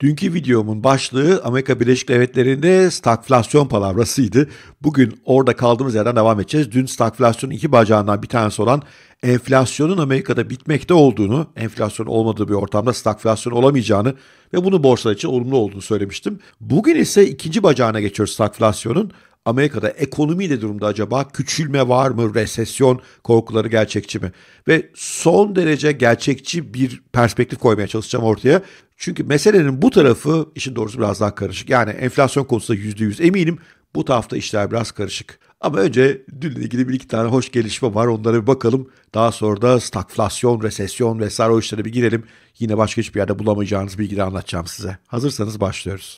Dünkü videomun başlığı Amerika Birleşik Devletleri'nde stagflasyon palavrasıydı. Bugün orada kaldığımız yerden devam edeceğiz. Dün stagflasyonun iki bacağından bir tanesi olan enflasyonun Amerika'da bitmekte olduğunu, enflasyon olmadığı bir ortamda stagflasyon olamayacağını ve bunu borsalar için olumlu olduğunu söylemiştim. Bugün ise ikinci bacağına geçiyoruz stagflasyonun. Amerika'da ekonomi de durumda acaba? Küçülme var mı? Resesyon korkuları gerçekçi mi? Ve son derece gerçekçi bir perspektif koymaya çalışacağım ortaya. Çünkü meselenin bu tarafı işin doğrusu biraz daha karışık. Yani enflasyon konusunda %100 eminim. Bu tarafta işler biraz karışık. Ama önce dünle ilgili bir iki tane hoş gelişme var. Onlara bir bakalım. Daha sonra da stagflasyon, resesyon vesaire o işlere bir girelim. Yine başka hiçbir yerde bulamayacağınız bilgileri anlatacağım size. Hazırsanız başlıyoruz.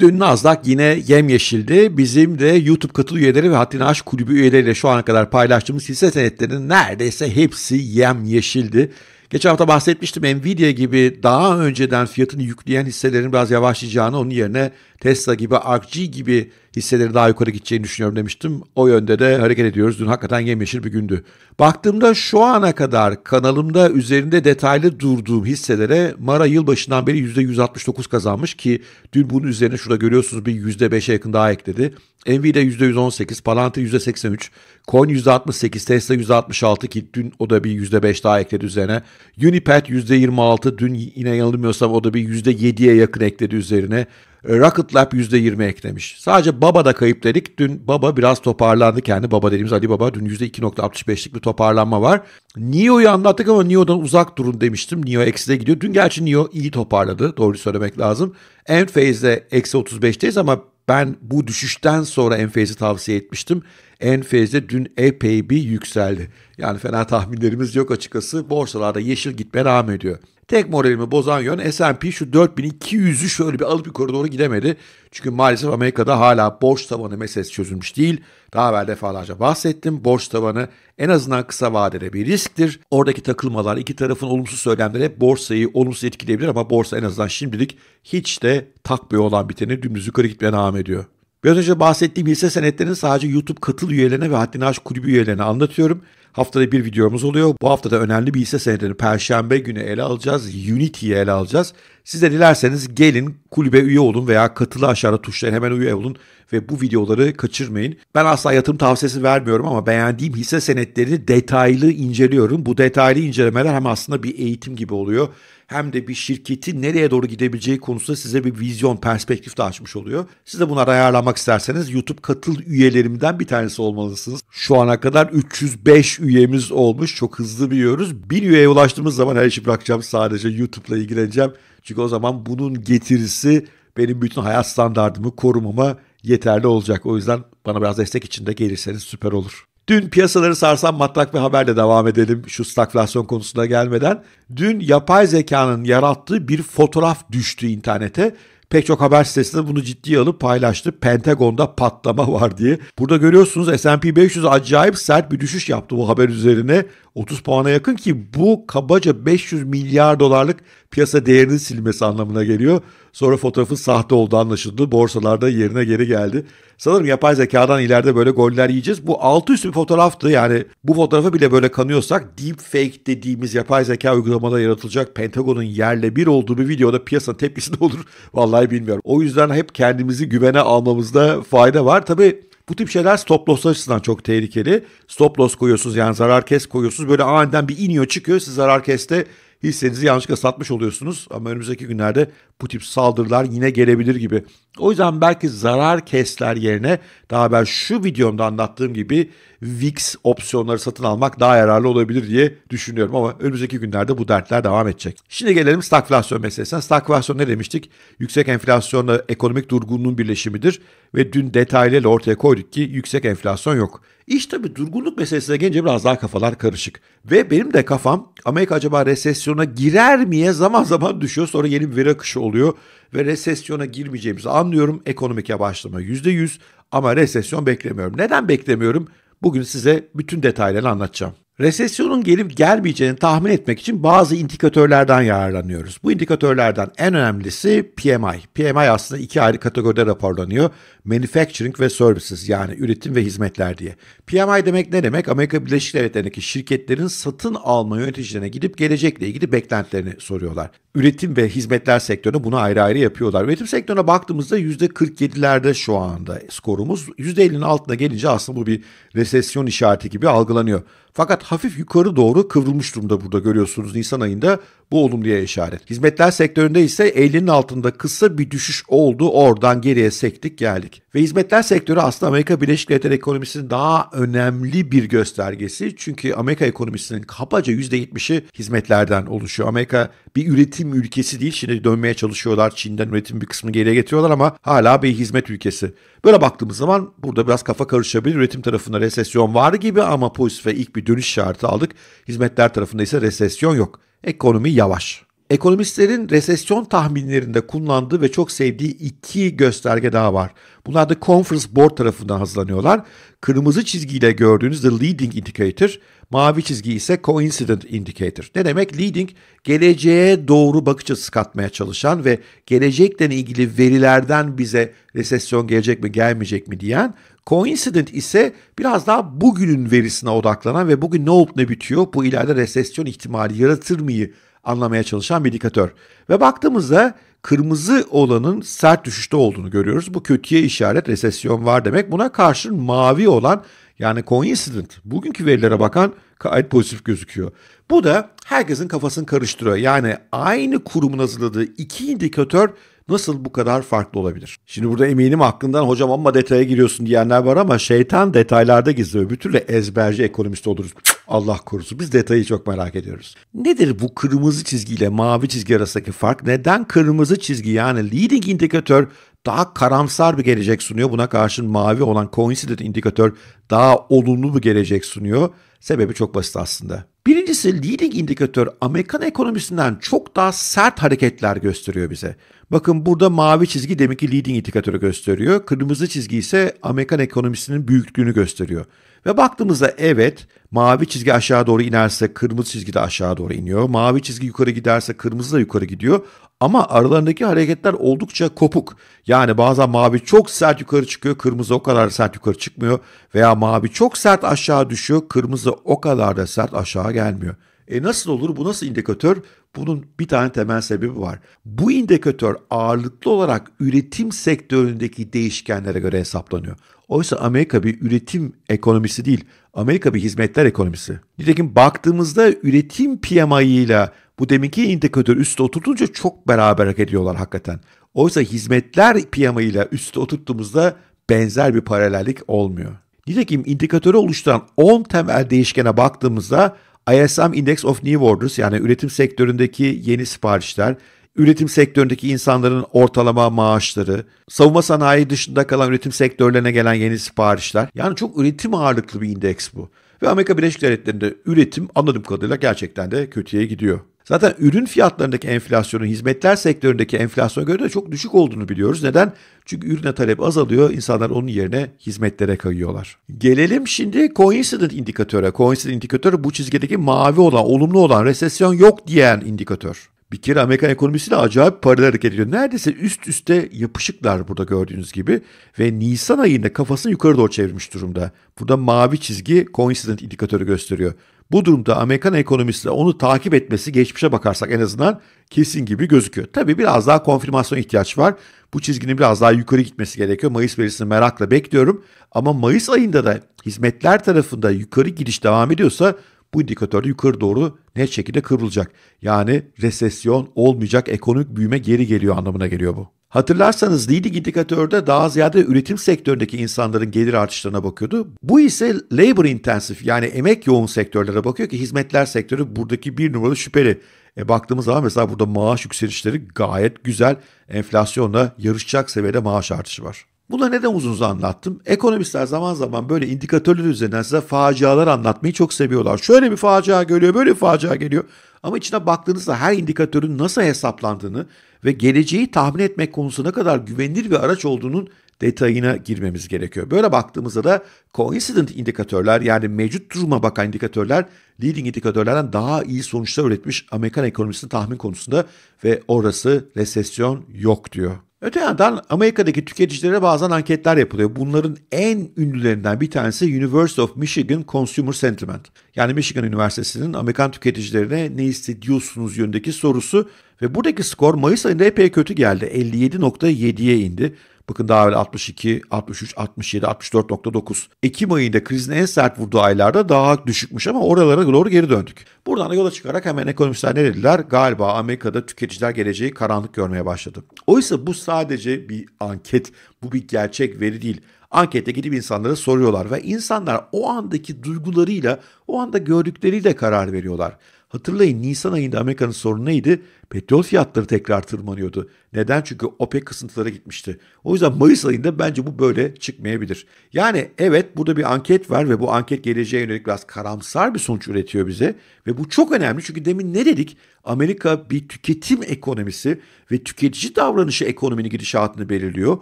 Dün Nasdaq yine yemyeşildi. Bizim de YouTube katıl üyeleri ve Haddini Aşk Kulübü üyeleriyle şu ana kadar paylaştığımız hisse senetlerinin neredeyse hepsi yemyeşildi. Geçen hafta bahsetmiştim Nvidia gibi daha önceden fiyatını yükleyen hisselerin biraz yavaşlayacağını onun yerine Tesla gibi, ARKG gibi hisseleri daha yukarı gideceğini düşünüyorum demiştim. O yönde de hareket ediyoruz. Dün hakikaten yemyeşil bir gündü. Baktığımda şu ana kadar kanalımda üzerinde detaylı durduğum hisselere Mara yılbaşından beri %169 kazanmış ki dün bunun üzerine şurada görüyorsunuz bir %5'e yakın daha ekledi. Nvidia %118, Palantir %83, Coin %68, Tesla %66 ki dün o da bir %5 daha ekledi üzerine. Unipet %26, dün yine yanılmıyorsam o da bir %7'ye yakın ekledi üzerine. E, Rocket Lab %20 eklemiş. Sadece Baba'da kayıp dedik. Dün Baba biraz toparlandı kendi. Baba dediğimiz Ali Baba dün %2.65'lik bir toparlanma var. Nio'yu anlattık ama Nio'dan uzak durun demiştim. Neo ekside gidiyor. Dün gerçi Nio iyi toparladı. Doğru söylemek lazım. Enphase'de eksi 35'teyiz ama ben bu düşüşten sonra Enphase'i tavsiye etmiştim. Enphase'de dün epey bir yükseldi. Yani fena tahminlerimiz yok açıkçası. Borsalarda yeşil gitmeye devam ediyor. Tek moralimi bozan yön S&P şu 4200'ü şöyle bir alıp yukarı doğru gidemedi. Çünkü maalesef Amerika'da hala borç tavanı meselesi çözülmüş değil. Daha evvel defalarca bahsettim. Borç tavanı en azından kısa vadede bir risktir. Oradaki takılmalar, iki tarafın olumsuz söylemleri borsayı olumsuz etkileyebilir ama borsa en azından şimdilik hiç de takbeye olan biteni dümdüz yukarı gitmeye devam ediyor. Biraz önce bahsettiğim hisse senetlerini sadece YouTube katıl üyelerine ve haddini aş kulübü üyelerine anlatıyorum. Haftada bir videomuz oluyor. Bu hafta da önemli bir hisse senedini Perşembe günü ele alacağız. Unity'yi ele alacağız. Siz de dilerseniz gelin kulübe üye olun veya katılı aşağıda tuşlayın hemen üye olun ve bu videoları kaçırmayın. Ben asla yatırım tavsiyesi vermiyorum ama beğendiğim hisse senetlerini detaylı inceliyorum. Bu detaylı incelemeler hem aslında bir eğitim gibi oluyor hem de bir şirketi nereye doğru gidebileceği konusunda size bir vizyon, perspektif de açmış oluyor. Siz de bunları ayarlamak isterseniz YouTube katıl üyelerimden bir tanesi olmalısınız. Şu ana kadar 305 üyemiz olmuş. Çok hızlı büyüyoruz. Bin üyeye ulaştığımız zaman her işi bırakacağım. Sadece YouTube'la ilgileneceğim. Çünkü o zaman bunun getirisi benim bütün hayat standartımı korumama yeterli olacak. O yüzden bana biraz destek içinde gelirseniz süper olur. Dün piyasaları sarsan matlak bir haberle devam edelim şu stagflasyon konusuna gelmeden. Dün yapay zekanın yarattığı bir fotoğraf düştü internete Pek çok haber sitesi de bunu ciddiye alıp paylaştı. Pentagon'da patlama var diye. Burada görüyorsunuz S&P 500 acayip sert bir düşüş yaptı bu haber üzerine. 30 puana yakın ki bu kabaca 500 milyar dolarlık piyasa değerinin silmesi anlamına geliyor. Sonra fotoğrafın sahte olduğu anlaşıldı. Borsalarda yerine geri geldi. Sanırım yapay zekadan ileride böyle goller yiyeceğiz. Bu altı üstü bir fotoğraftı. Yani bu fotoğrafı bile böyle kanıyorsak deep fake dediğimiz yapay zeka uygulamada yaratılacak Pentagon'un yerle bir olduğu bir videoda piyasa tepkisi de olur. Vallahi kolay bilmiyorum. O yüzden hep kendimizi güvene almamızda fayda var. Tabii bu tip şeyler stop loss açısından çok tehlikeli. Stop loss koyuyorsunuz yani zarar kes koyuyorsunuz. Böyle aniden bir iniyor çıkıyor. Siz zarar keste hissenizi yanlışlıkla satmış oluyorsunuz. Ama önümüzdeki günlerde bu tip saldırılar yine gelebilir gibi. O yüzden belki zarar kesler yerine daha ben şu videomda anlattığım gibi VIX opsiyonları satın almak daha yararlı olabilir diye düşünüyorum ama önümüzdeki günlerde bu dertler devam edecek. Şimdi gelelim stagflasyon meselesine. Stagflasyon ne demiştik? Yüksek enflasyonla ekonomik durgunluğun birleşimidir ve dün detaylarıyla ortaya koyduk ki yüksek enflasyon yok. İş tabi durgunluk meselesine gelince biraz daha kafalar karışık. Ve benim de kafam Amerika acaba resesyona girer miye zaman zaman düşüyor. Sonra yeni bir veri akışı oluyor ve resesyona girmeyeceğimizi anlıyorum ekonomik yavaşlama %100 ama resesyon beklemiyorum. Neden beklemiyorum? Bugün size bütün detaylarını anlatacağım. Resesyonun gelip gelmeyeceğini tahmin etmek için bazı indikatörlerden yararlanıyoruz. Bu indikatörlerden en önemlisi PMI. PMI aslında iki ayrı kategoride raporlanıyor. Manufacturing ve Services yani üretim ve hizmetler diye. PMI demek ne demek? Amerika Birleşik Devletleri'ndeki şirketlerin satın alma yöneticilerine gidip gelecekle ilgili beklentilerini soruyorlar. Üretim ve hizmetler sektörüne bunu ayrı ayrı yapıyorlar. Üretim sektörüne baktığımızda %47'lerde şu anda skorumuz. %50'nin altına gelince aslında bu bir resesyon işareti gibi algılanıyor. Fakat hafif yukarı doğru kıvrılmış durumda burada görüyorsunuz Nisan ayında. Bu olumluya işaret. Hizmetler sektöründe ise 50'nin altında kısa bir düşüş oldu. Oradan geriye sektik geldik. Ve hizmetler sektörü aslında Amerika Birleşik Devletleri ekonomisinin daha önemli bir göstergesi. Çünkü Amerika ekonomisinin kabaca %70'i hizmetlerden oluşuyor. Amerika bir üretim ülkesi değil. Şimdi dönmeye çalışıyorlar. Çin'den üretim bir kısmını geriye getiriyorlar ama hala bir hizmet ülkesi. Böyle baktığımız zaman burada biraz kafa karışabilir. Üretim tarafında resesyon var gibi ama pozitife ilk bir dönüş şartı aldık. Hizmetler tarafında ise resesyon yok. Ekonomi yavaş. Ekonomistlerin resesyon tahminlerinde kullandığı ve çok sevdiği iki gösterge daha var. Bunlar da Conference Board tarafından hazırlanıyorlar. Kırmızı çizgiyle gördüğünüz the leading indicator, mavi çizgi ise coincident indicator. Ne demek? Leading geleceğe doğru bakış açısı katmaya çalışan ve gelecekle ilgili verilerden bize resesyon gelecek mi gelmeyecek mi diyen. Coincident ise biraz daha bugünün verisine odaklanan ve bugün ne olup ne bitiyor bu ileride resesyon ihtimali yaratır mıyı anlamaya çalışan bir indikatör. Ve baktığımızda kırmızı olanın sert düşüşte olduğunu görüyoruz. Bu kötüye işaret resesyon var demek. Buna karşın mavi olan yani coincident bugünkü verilere bakan gayet pozitif gözüküyor. Bu da herkesin kafasını karıştırıyor. Yani aynı kurumun hazırladığı iki indikatör nasıl bu kadar farklı olabilir? Şimdi burada eminim aklından hocam ama detaya giriyorsun diyenler var ama şeytan detaylarda gizli. Bir türlü ezberci ekonomist oluruz. Allah korusun biz detayı çok merak ediyoruz. Nedir bu kırmızı çizgi ile mavi çizgi arasındaki fark? Neden kırmızı çizgi yani leading indikatör daha karamsar bir gelecek sunuyor. Buna karşın mavi olan coincident indikatör daha olumlu bir gelecek sunuyor. Sebebi çok basit aslında. Birincisi leading indikatör Amerikan ekonomisinden çok daha sert hareketler gösteriyor bize. Bakın burada mavi çizgi demek ki leading indikatörü gösteriyor. Kırmızı çizgi ise Amerikan ekonomisinin büyüklüğünü gösteriyor. Ve baktığımızda evet mavi çizgi aşağı doğru inerse kırmızı çizgi de aşağı doğru iniyor. Mavi çizgi yukarı giderse kırmızı da yukarı gidiyor. Ama aralarındaki hareketler oldukça kopuk. Yani bazen mavi çok sert yukarı çıkıyor, kırmızı o kadar sert yukarı çıkmıyor. Veya mavi çok sert aşağı düşüyor, kırmızı o kadar da sert aşağı gelmiyor. E nasıl olur? Bu nasıl indikatör? Bunun bir tane temel sebebi var. Bu indikatör ağırlıklı olarak üretim sektöründeki değişkenlere göre hesaplanıyor. Oysa Amerika bir üretim ekonomisi değil. Amerika bir hizmetler ekonomisi. Nitekim baktığımızda üretim PMI ile bu deminki indikatör üstte oturtunca çok beraber hareket ediyorlar hakikaten. Oysa hizmetler PMI ile üstte oturttuğumuzda benzer bir paralellik olmuyor. Nitekim indikatörü oluşturan 10 temel değişkene baktığımızda ISM Index of New Orders yani üretim sektöründeki yeni siparişler, üretim sektöründeki insanların ortalama maaşları, savunma sanayi dışında kalan üretim sektörlerine gelen yeni siparişler. Yani çok üretim ağırlıklı bir indeks bu. Ve Amerika Birleşik Devletleri'nde üretim anladığım kadarıyla gerçekten de kötüye gidiyor. Zaten ürün fiyatlarındaki enflasyonun hizmetler sektöründeki enflasyona göre de çok düşük olduğunu biliyoruz. Neden? Çünkü ürüne talep azalıyor. İnsanlar onun yerine hizmetlere kayıyorlar. Gelelim şimdi coincident indikatöre. Coincident indikatörü bu çizgideki mavi olan, olumlu olan, resesyon yok diyen indikatör. Bir kere Amerikan ekonomisiyle acayip paralar hareket ediyor. Neredeyse üst üste yapışıklar burada gördüğünüz gibi. Ve Nisan ayında kafasını yukarı doğru çevirmiş durumda. Burada mavi çizgi coincident indikatörü gösteriyor. Bu durumda Amerikan ekonomistler onu takip etmesi geçmişe bakarsak en azından kesin gibi gözüküyor. Tabi biraz daha konfirmasyon ihtiyaç var. Bu çizginin biraz daha yukarı gitmesi gerekiyor. Mayıs verisini merakla bekliyorum. Ama Mayıs ayında da hizmetler tarafında yukarı gidiş devam ediyorsa bu indikatör de yukarı doğru net şekilde kıvrılacak. Yani resesyon olmayacak ekonomik büyüme geri geliyor anlamına geliyor bu. Hatırlarsanız leading indikatörde daha ziyade üretim sektöründeki insanların gelir artışlarına bakıyordu. Bu ise labor intensif yani emek yoğun sektörlere bakıyor ki hizmetler sektörü buradaki bir numaralı şüpheli. E baktığımız zaman mesela burada maaş yükselişleri gayet güzel. Enflasyonla yarışacak seviyede maaş artışı var. Buna neden uzun uzun anlattım? Ekonomistler zaman zaman böyle indikatörler üzerinden size facialar anlatmayı çok seviyorlar. Şöyle bir facia geliyor, böyle bir facia geliyor. Ama içine baktığınızda her indikatörün nasıl hesaplandığını ve geleceği tahmin etmek konusunda kadar güvenilir bir araç olduğunun detayına girmemiz gerekiyor. Böyle baktığımızda da coincident indikatörler yani mevcut duruma bakan indikatörler leading indikatörlerden daha iyi sonuçlar üretmiş Amerikan ekonomisinin tahmin konusunda ve orası resesyon yok diyor. Öte yandan Amerika'daki tüketicilere bazen anketler yapılıyor. Bunların en ünlülerinden bir tanesi University of Michigan Consumer Sentiment. Yani Michigan Üniversitesi'nin Amerikan tüketicilerine ne hissediyorsunuz yönündeki sorusu ve buradaki skor Mayıs ayında epey kötü geldi. 57.7'ye indi. Bakın daha öyle 62, 63, 67, 64.9. Ekim ayında krizin en sert vurduğu aylarda daha düşükmüş ama oralara doğru geri döndük. Buradan da yola çıkarak hemen ekonomistler ne dediler? Galiba Amerika'da tüketiciler geleceği karanlık görmeye başladı. Oysa bu sadece bir anket, bu bir gerçek veri değil. Ankette gidip insanlara soruyorlar ve insanlar o andaki duygularıyla, o anda gördükleriyle karar veriyorlar. Hatırlayın Nisan ayında Amerika'nın sorunu neydi? Petrol fiyatları tekrar tırmanıyordu. Neden? Çünkü OPEC kısıntılara gitmişti. O yüzden Mayıs ayında bence bu böyle çıkmayabilir. Yani evet burada bir anket var ve bu anket geleceğe yönelik biraz karamsar bir sonuç üretiyor bize. Ve bu çok önemli çünkü demin ne dedik? Amerika bir tüketim ekonomisi ve tüketici davranışı ekonominin gidişatını belirliyor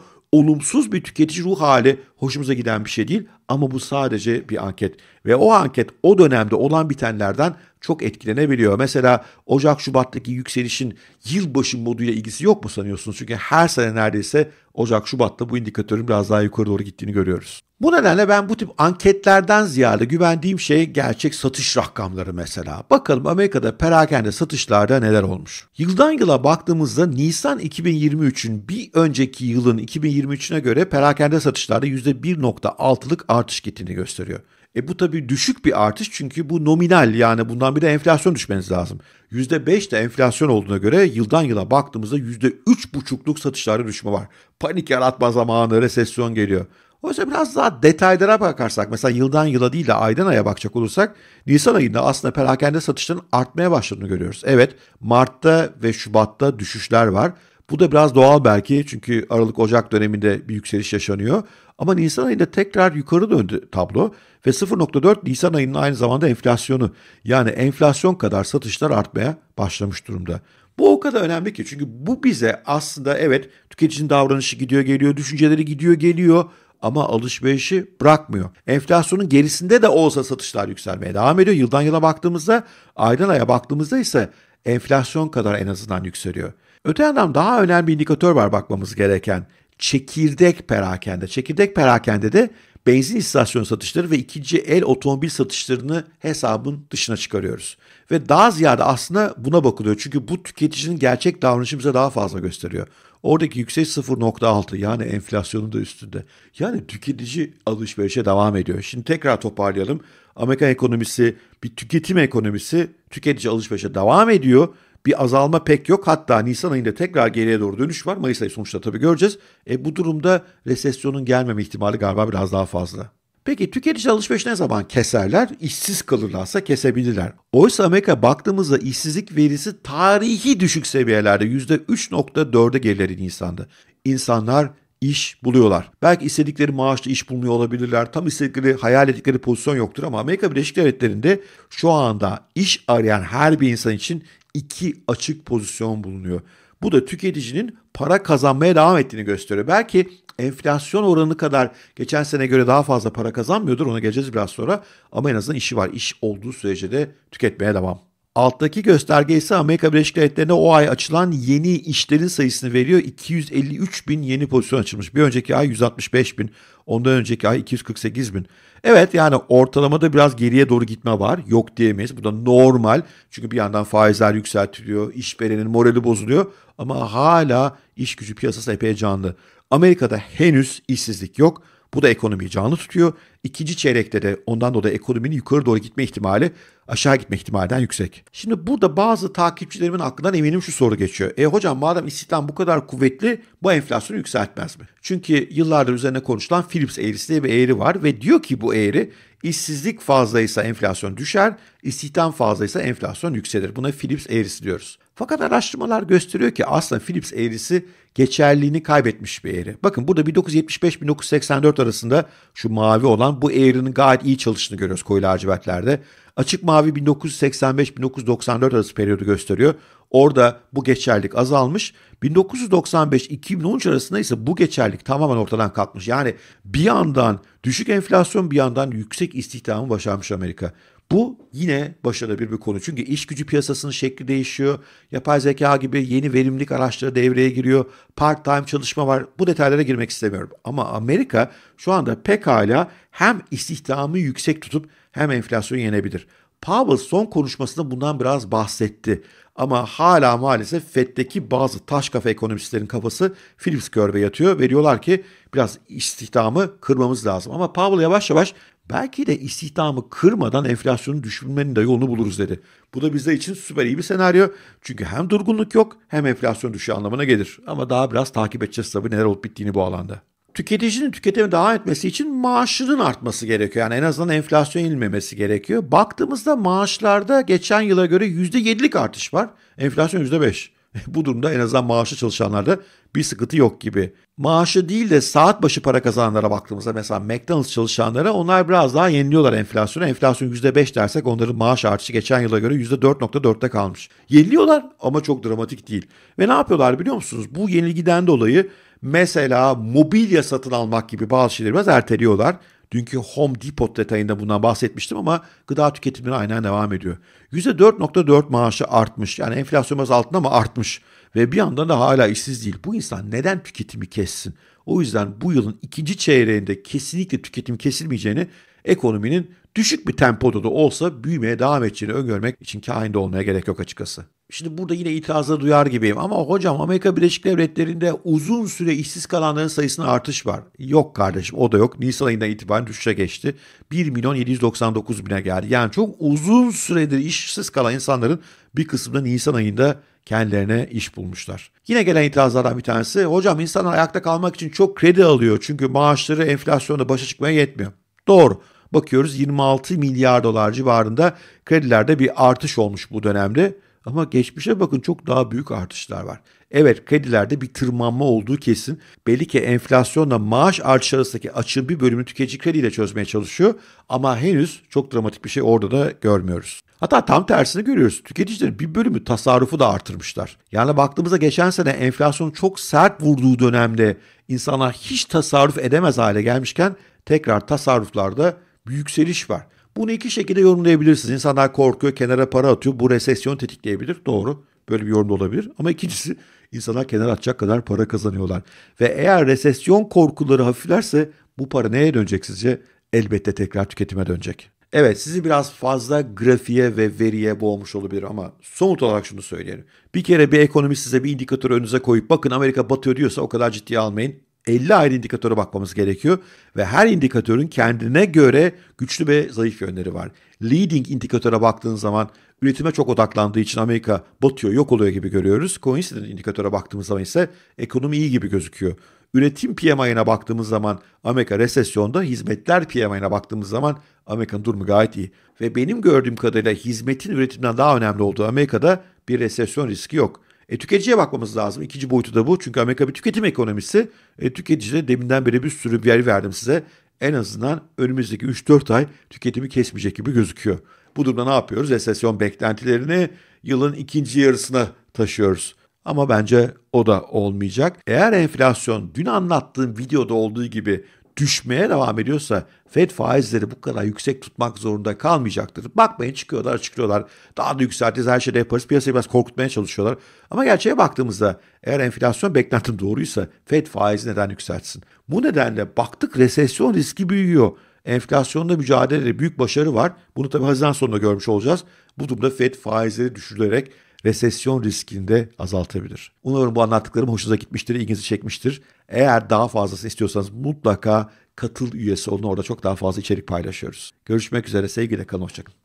olumsuz bir tüketici ruh hali hoşumuza giden bir şey değil ama bu sadece bir anket. Ve o anket o dönemde olan bitenlerden çok etkilenebiliyor. Mesela Ocak-Şubat'taki yükselişin yılbaşı moduyla ilgisi yok mu sanıyorsunuz? Çünkü her sene neredeyse Ocak-Şubat'ta bu indikatörün biraz daha yukarı doğru gittiğini görüyoruz. Bu nedenle ben bu tip anketlerden ziyade güvendiğim şey gerçek satış rakamları mesela. Bakalım Amerika'da perakende satışlarda neler olmuş. Yıldan yıla baktığımızda Nisan 2023'ün bir önceki yılın 2023'üne göre perakende satışlarda %1.6'lık artış gittiğini gösteriyor. E bu tabii düşük bir artış çünkü bu nominal yani bundan bir de enflasyon düşmeniz lazım. %5 de enflasyon olduğuna göre yıldan yıla baktığımızda %3.5'luk satışlarda düşme var. Panik yaratma zamanı, resesyon geliyor. Oysa biraz daha detaylara bakarsak mesela yıldan yıla değil de aydan aya bakacak olursak Nisan ayında aslında perakende satışların artmaya başladığını görüyoruz. Evet Mart'ta ve Şubat'ta düşüşler var. Bu da biraz doğal belki çünkü Aralık Ocak döneminde bir yükseliş yaşanıyor. Ama Nisan ayında tekrar yukarı döndü tablo ve 0.4 Nisan ayının aynı zamanda enflasyonu yani enflasyon kadar satışlar artmaya başlamış durumda. Bu o kadar önemli ki çünkü bu bize aslında evet tüketicinin davranışı gidiyor geliyor, düşünceleri gidiyor geliyor ama alışverişi bırakmıyor. Enflasyonun gerisinde de olsa satışlar yükselmeye devam ediyor. Yıldan yıla baktığımızda, aydan aya baktığımızda ise enflasyon kadar en azından yükseliyor. Öte yandan daha önemli bir indikatör var bakmamız gereken çekirdek perakende. Çekirdek perakende de benzin istasyonu satışları ve ikinci el otomobil satışlarını hesabın dışına çıkarıyoruz. Ve daha ziyade aslında buna bakılıyor. Çünkü bu tüketicinin gerçek davranışımıza daha fazla gösteriyor. Oradaki yüksek 0.6 yani enflasyonun da üstünde. Yani tüketici alışverişe devam ediyor. Şimdi tekrar toparlayalım. Amerikan ekonomisi bir tüketim ekonomisi tüketici alışverişe devam ediyor bir azalma pek yok. Hatta Nisan ayında tekrar geriye doğru dönüş var. Mayıs ayı sonuçta tabii göreceğiz. E, bu durumda resesyonun gelmeme ihtimali galiba biraz daha fazla. Peki tüketici alışveriş ne zaman keserler? İşsiz kalırlarsa kesebilirler. Oysa Amerika baktığımızda işsizlik verisi tarihi düşük seviyelerde %3.4'e gerileri insanda. İnsanlar iş buluyorlar. Belki istedikleri maaşla iş bulmuyor olabilirler. Tam istedikleri, hayal ettikleri pozisyon yoktur ama Amerika Birleşik Devletleri'nde şu anda iş arayan her bir insan için iki açık pozisyon bulunuyor. Bu da tüketicinin para kazanmaya devam ettiğini gösteriyor. Belki enflasyon oranı kadar geçen sene göre daha fazla para kazanmıyordur. Ona geleceğiz biraz sonra. Ama en azından işi var. İş olduğu sürece de tüketmeye devam. Alttaki gösterge ise Amerika Birleşik Devletleri'ne o ay açılan yeni işlerin sayısını veriyor. 253 bin yeni pozisyon açılmış. Bir önceki ay 165 bin, ondan önceki ay 248 bin. Evet yani ortalamada biraz geriye doğru gitme var. Yok diyemeyiz. Bu da normal. Çünkü bir yandan faizler yükseltiliyor, işverenin morali bozuluyor. Ama hala iş gücü piyasası epey canlı. Amerika'da henüz işsizlik yok. Bu da ekonomiyi canlı tutuyor. İkinci çeyrekte de ondan dolayı ekonominin yukarı doğru gitme ihtimali aşağı gitme ihtimalden yüksek. Şimdi burada bazı takipçilerimin aklından eminim şu soru geçiyor. E hocam madem istihdam bu kadar kuvvetli bu enflasyonu yükseltmez mi? Çünkü yıllardır üzerine konuşulan Philips eğrisi diye bir eğri var ve diyor ki bu eğri işsizlik fazlaysa enflasyon düşer, istihdam fazlaysa enflasyon yükselir. Buna Philips eğrisi diyoruz. Fakat araştırmalar gösteriyor ki aslında Philips eğrisi geçerliliğini kaybetmiş bir eğri. Bakın burada 1975-1984 arasında şu mavi olan bu eğrinin gayet iyi çalıştığını görüyoruz koyu lacivertlerde. Açık mavi 1985-1994 arası periyodu gösteriyor. Orada bu geçerlilik azalmış. 1995-2013 arasında ise bu geçerlik tamamen ortadan kalkmış. Yani bir yandan düşük enflasyon bir yandan yüksek istihdamı başarmış Amerika. Bu yine başarılı bir konu. Çünkü iş gücü piyasasının şekli değişiyor. Yapay zeka gibi yeni verimlilik araçları devreye giriyor. Part time çalışma var. Bu detaylara girmek istemiyorum. Ama Amerika şu anda pekala hem istihdamı yüksek tutup hem enflasyonu yenebilir. Powell son konuşmasında bundan biraz bahsetti. Ama hala maalesef FED'deki bazı taş kafa ekonomistlerin kafası Phillips Curve'e yatıyor Veriyorlar ki biraz istihdamı kırmamız lazım. Ama Powell yavaş yavaş Belki de istihdamı kırmadan enflasyonu düşürmenin de yolunu buluruz dedi. Bu da bizler için süper iyi bir senaryo. Çünkü hem durgunluk yok hem enflasyon düşüyor anlamına gelir. Ama daha biraz takip edeceğiz tabii neler olup bittiğini bu alanda. Tüketicinin tüketimi daha etmesi için maaşının artması gerekiyor. Yani en azından enflasyon inmemesi gerekiyor. Baktığımızda maaşlarda geçen yıla göre %7'lik artış var. Enflasyon %5. Bu durumda en azından maaşlı çalışanlarda bir sıkıntı yok gibi. Maaşı değil de saat başı para kazananlara baktığımızda mesela McDonald's çalışanlara onlar biraz daha yeniliyorlar enflasyonu. Enflasyon %5 dersek onların maaş artışı geçen yıla göre %4.4'te kalmış. Yeniliyorlar ama çok dramatik değil. Ve ne yapıyorlar biliyor musunuz? Bu yenilgiden dolayı mesela mobilya satın almak gibi bazı şeyleri biraz erteliyorlar. Dünkü Home Depot detayında bundan bahsetmiştim ama gıda tüketimleri aynen devam ediyor. %4.4 maaşı artmış. Yani enflasyon biraz altında ama artmış. Ve bir yandan da hala işsiz değil. Bu insan neden tüketimi kessin? O yüzden bu yılın ikinci çeyreğinde kesinlikle tüketim kesilmeyeceğini ekonominin düşük bir tempoda da olsa büyümeye devam edeceğini öngörmek için kahinde olmaya gerek yok açıkçası. Şimdi burada yine itirazda duyar gibiyim ama hocam Amerika Birleşik Devletleri'nde uzun süre işsiz kalanların sayısında artış var. Yok kardeşim o da yok. Nisan ayından itibaren düşüşe geçti. 1 milyon 799 bine geldi. Yani çok uzun süredir işsiz kalan insanların bir kısmında Nisan ayında kendilerine iş bulmuşlar. Yine gelen itirazlardan bir tanesi hocam insanlar ayakta kalmak için çok kredi alıyor çünkü maaşları enflasyonda başa çıkmaya yetmiyor. Doğru bakıyoruz 26 milyar dolar civarında kredilerde bir artış olmuş bu dönemde. Ama geçmişe bakın çok daha büyük artışlar var. Evet kredilerde bir tırmanma olduğu kesin. Belli ki enflasyonla maaş artışı arasındaki açığın bir bölümünü tüketici krediyle çözmeye çalışıyor. Ama henüz çok dramatik bir şey orada da görmüyoruz. Hatta tam tersini görüyoruz. Tüketicilerin bir bölümü tasarrufu da artırmışlar. Yani baktığımızda geçen sene enflasyonun çok sert vurduğu dönemde insanlar hiç tasarruf edemez hale gelmişken tekrar tasarruflarda bir yükseliş var. Bunu iki şekilde yorumlayabilirsiniz. İnsanlar korkuyor, kenara para atıyor. Bu resesyon tetikleyebilir. Doğru. Böyle bir yorum da olabilir. Ama ikincisi insanlar kenara atacak kadar para kazanıyorlar. Ve eğer resesyon korkuları hafiflerse bu para neye dönecek sizce? Elbette tekrar tüketime dönecek. Evet sizi biraz fazla grafiğe ve veriye boğmuş olabilir ama somut olarak şunu söyleyelim. Bir kere bir ekonomi size bir indikatör önünüze koyup bakın Amerika batıyor diyorsa o kadar ciddiye almayın. 50 ayrı indikatöre bakmamız gerekiyor ve her indikatörün kendine göre güçlü ve zayıf yönleri var. Leading indikatöre baktığın zaman üretime çok odaklandığı için Amerika batıyor, yok oluyor gibi görüyoruz. Coincident indikatöre baktığımız zaman ise ekonomi iyi gibi gözüküyor. Üretim PMI'ına baktığımız zaman Amerika resesyonda, hizmetler PMI'ına baktığımız zaman Amerika'nın durumu gayet iyi. Ve benim gördüğüm kadarıyla hizmetin üretimden daha önemli olduğu Amerika'da bir resesyon riski yok. E, tüketiciye bakmamız lazım. İkinci boyutu da bu. Çünkü Amerika bir tüketim ekonomisi. E, tüketicide deminden beri bir sürü bir yer verdim size. En azından önümüzdeki 3-4 ay tüketimi kesmeyecek gibi gözüküyor. Bu durumda ne yapıyoruz? Resesyon beklentilerini yılın ikinci yarısına taşıyoruz. Ama bence o da olmayacak. Eğer enflasyon dün anlattığım videoda olduğu gibi düşmeye devam ediyorsa FED faizleri bu kadar yüksek tutmak zorunda kalmayacaktır. Bakmayın çıkıyorlar çıkıyorlar. Daha da yükseltiriz her şeyde yaparız. Piyasayı biraz korkutmaya çalışıyorlar. Ama gerçeğe baktığımızda eğer enflasyon beklentim doğruysa FED faizi neden yükseltsin? Bu nedenle baktık resesyon riski büyüyor. Enflasyonda mücadelede büyük başarı var. Bunu tabii Haziran sonunda görmüş olacağız. Bu durumda FED faizleri düşürülerek resesyon riskini de azaltabilir. Umarım bu anlattıklarım hoşunuza gitmiştir, ilginizi çekmiştir. Eğer daha fazlası istiyorsanız mutlaka katıl üyesi olun. Orada çok daha fazla içerik paylaşıyoruz. Görüşmek üzere. Sevgiyle kalın. Hoşçakalın.